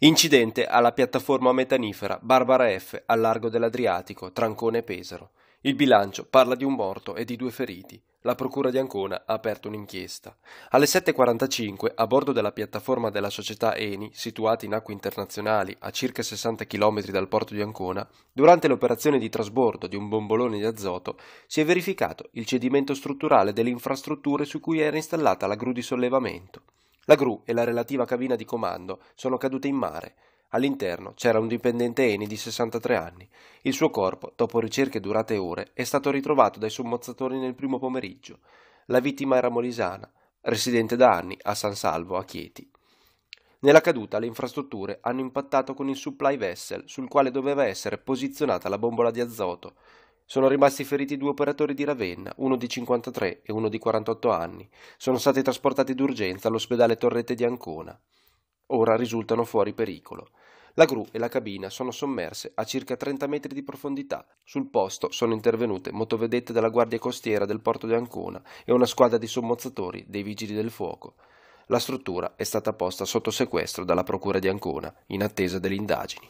Incidente alla piattaforma metanifera Barbara F al largo dell'Adriatico, Trancone e Pesaro. Il bilancio parla di un morto e di due feriti. La Procura di Ancona ha aperto un'inchiesta. Alle 7.45, a bordo della piattaforma della società Eni, situata in acque internazionali a circa 60 km dal porto di Ancona, durante l'operazione di trasbordo di un bombolone di azoto, si è verificato il cedimento strutturale delle infrastrutture su cui era installata la gru di sollevamento. La gru e la relativa cabina di comando sono cadute in mare. All'interno c'era un dipendente Eni di 63 anni. Il suo corpo, dopo ricerche durate ore, è stato ritrovato dai sommozzatori nel primo pomeriggio. La vittima era molisana, residente da anni a San Salvo, a Chieti. Nella caduta le infrastrutture hanno impattato con il supply vessel sul quale doveva essere posizionata la bombola di azoto. Sono rimasti feriti due operatori di Ravenna, uno di 53 e uno di 48 anni. Sono stati trasportati d'urgenza all'ospedale Torrette di Ancona. Ora risultano fuori pericolo. La gru e la cabina sono sommerse a circa 30 metri di profondità. Sul posto sono intervenute motovedette della Guardia Costiera del porto di Ancona e una squadra di sommozzatori dei Vigili del Fuoco. La struttura è stata posta sotto sequestro dalla Procura di Ancona in attesa delle indagini.